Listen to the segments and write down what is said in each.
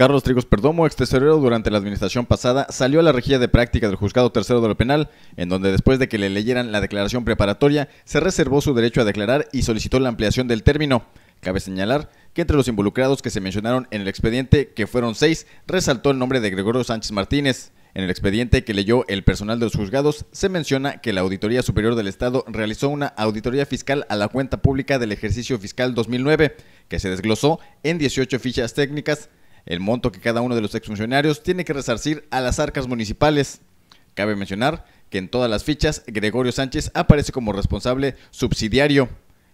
Carlos Trigos Perdomo, ex tesorero durante la administración pasada, salió a la regía de práctica del juzgado tercero de lo penal, en donde después de que le leyeran la declaración preparatoria, se reservó su derecho a declarar y solicitó la ampliación del término. Cabe señalar que entre los involucrados que se mencionaron en el expediente, que fueron seis, resaltó el nombre de Gregorio Sánchez Martínez. En el expediente que leyó el personal de los juzgados, se menciona que la Auditoría Superior del Estado realizó una auditoría fiscal a la cuenta pública del ejercicio fiscal 2009, que se desglosó en 18 fichas técnicas el monto que cada uno de los exfuncionarios tiene que resarcir a las arcas municipales. Cabe mencionar que en todas las fichas Gregorio Sánchez aparece como responsable subsidiario.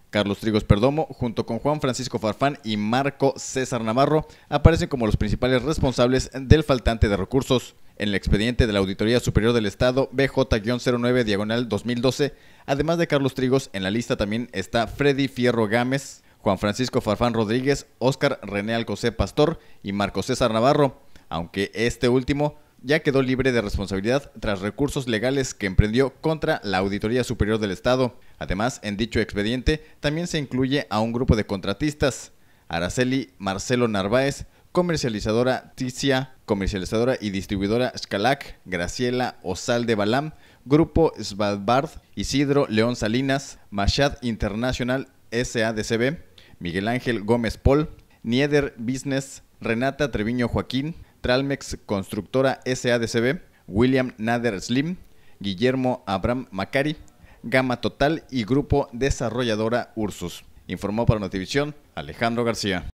Carlos Trigos Perdomo, junto con Juan Francisco Farfán y Marco César Navarro, aparecen como los principales responsables del faltante de recursos. En el expediente de la Auditoría Superior del Estado, BJ-09 diagonal 2012, además de Carlos Trigos, en la lista también está Freddy Fierro Gámez, Juan Francisco Farfán Rodríguez, Óscar René Alcocé Pastor y Marco César Navarro, aunque este último ya quedó libre de responsabilidad tras recursos legales que emprendió contra la Auditoría Superior del Estado. Además, en dicho expediente también se incluye a un grupo de contratistas, Araceli Marcelo Narváez, comercializadora Ticia, comercializadora y distribuidora Scalac, Graciela Osal de Balam, Grupo Svalbard, Isidro León Salinas, Machad International SADCB, Miguel Ángel Gómez Pol, Nieder Business, Renata Treviño Joaquín, Tralmex Constructora SADCB, William Nader Slim, Guillermo Abraham Macari, Gama Total y Grupo Desarrolladora Ursus. Informó para Notivisión Alejandro García.